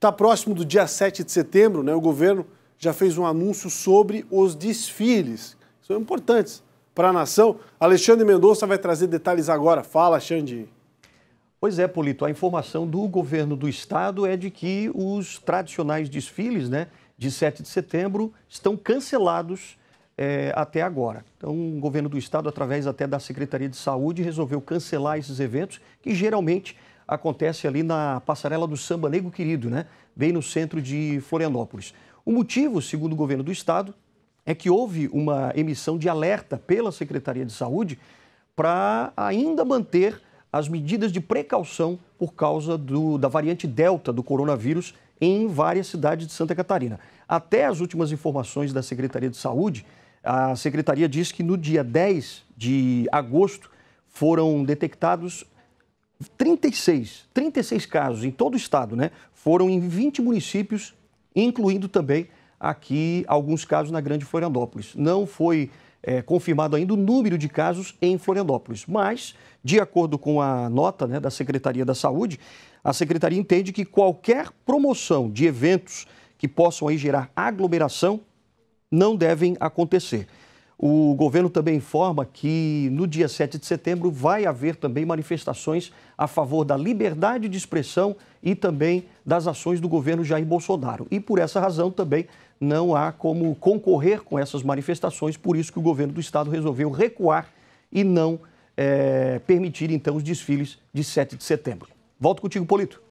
Está próximo do dia 7 de setembro, né, o governo já fez um anúncio sobre os desfiles, que são importantes para a nação. Alexandre Mendonça vai trazer detalhes agora. Fala, Xande. Pois é, Polito, a informação do governo do estado é de que os tradicionais desfiles né, de 7 de setembro estão cancelados é, até agora. Então, o governo do estado, através até da Secretaria de Saúde, resolveu cancelar esses eventos que geralmente acontece ali na passarela do Samba Negro Querido, né? bem no centro de Florianópolis. O motivo, segundo o governo do estado, é que houve uma emissão de alerta pela Secretaria de Saúde para ainda manter as medidas de precaução por causa do, da variante Delta do coronavírus em várias cidades de Santa Catarina. Até as últimas informações da Secretaria de Saúde, a Secretaria diz que no dia 10 de agosto foram detectados 36, 36 casos em todo o estado, né? Foram em 20 municípios, incluindo também aqui alguns casos na Grande Florianópolis. Não foi é, confirmado ainda o número de casos em Florianópolis, mas, de acordo com a nota né, da Secretaria da Saúde, a Secretaria entende que qualquer promoção de eventos que possam aí gerar aglomeração não devem acontecer. O governo também informa que no dia 7 de setembro vai haver também manifestações a favor da liberdade de expressão e também das ações do governo Jair Bolsonaro. E por essa razão também não há como concorrer com essas manifestações, por isso que o governo do estado resolveu recuar e não é, permitir então os desfiles de 7 de setembro. Volto contigo, Polito.